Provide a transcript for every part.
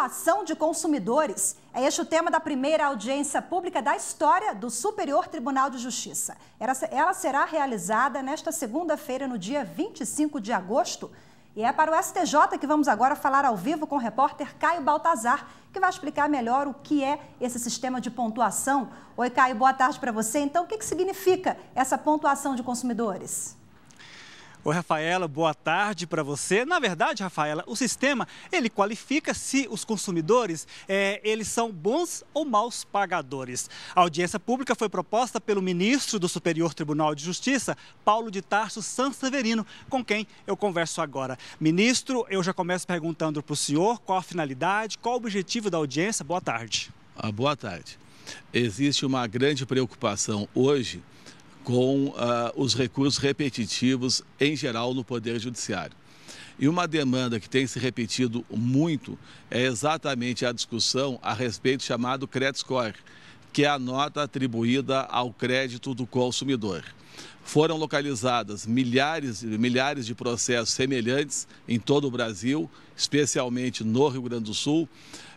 Pontuação de consumidores. É este o tema da primeira audiência pública da história do Superior Tribunal de Justiça. Ela será realizada nesta segunda-feira, no dia 25 de agosto. E é para o STJ que vamos agora falar ao vivo com o repórter Caio Baltazar, que vai explicar melhor o que é esse sistema de pontuação. Oi, Caio, boa tarde para você. Então, o que significa essa pontuação de consumidores? Oi, Rafaela, boa tarde para você. Na verdade, Rafaela, o sistema, ele qualifica se os consumidores, é, eles são bons ou maus pagadores. A audiência pública foi proposta pelo ministro do Superior Tribunal de Justiça, Paulo de Tarso Sanseverino, com quem eu converso agora. Ministro, eu já começo perguntando para o senhor qual a finalidade, qual o objetivo da audiência. Boa tarde. Ah, boa tarde. Existe uma grande preocupação hoje com uh, os recursos repetitivos, em geral, no Poder Judiciário. E uma demanda que tem se repetido muito é exatamente a discussão a respeito do chamado credit score, que é a nota atribuída ao crédito do consumidor. Foram localizadas milhares e milhares de processos semelhantes em todo o Brasil, especialmente no Rio Grande do Sul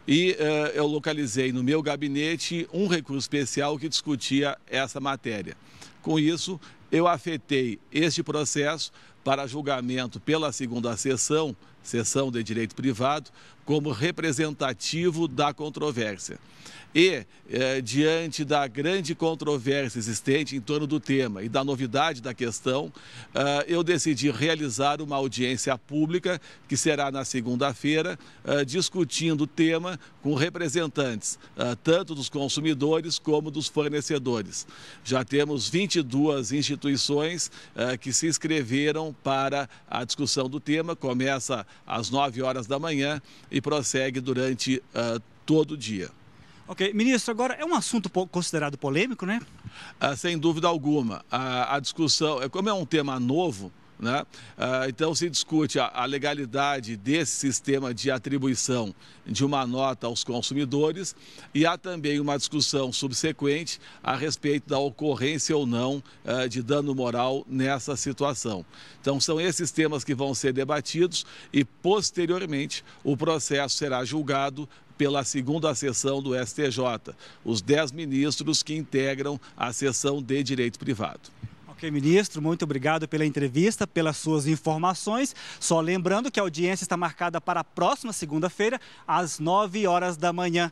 e uh, eu localizei no meu gabinete um recurso especial que discutia essa matéria. Com isso, eu afetei este processo para julgamento pela segunda sessão seção de direito privado, como representativo da controvérsia. E, eh, diante da grande controvérsia existente em torno do tema e da novidade da questão, eh, eu decidi realizar uma audiência pública, que será na segunda-feira, eh, discutindo o tema com representantes, eh, tanto dos consumidores como dos fornecedores. Já temos 22 instituições eh, que se inscreveram para a discussão do tema, começa às 9 horas da manhã e prossegue durante uh, todo o dia. Ok, ministro, agora é um assunto considerado polêmico, né? Ah, sem dúvida alguma. A, ah, a discussão, é, como é um tema novo, né? Ah, então se discute a legalidade desse sistema de atribuição de uma nota aos consumidores e há também uma discussão subsequente a respeito da ocorrência ou não ah, de dano moral nessa situação. Então são esses temas que vão ser debatidos e posteriormente o processo será julgado pela segunda sessão do STJ, os dez ministros que integram a sessão de direito privado ministro, muito obrigado pela entrevista, pelas suas informações. Só lembrando que a audiência está marcada para a próxima segunda-feira, às 9 horas da manhã.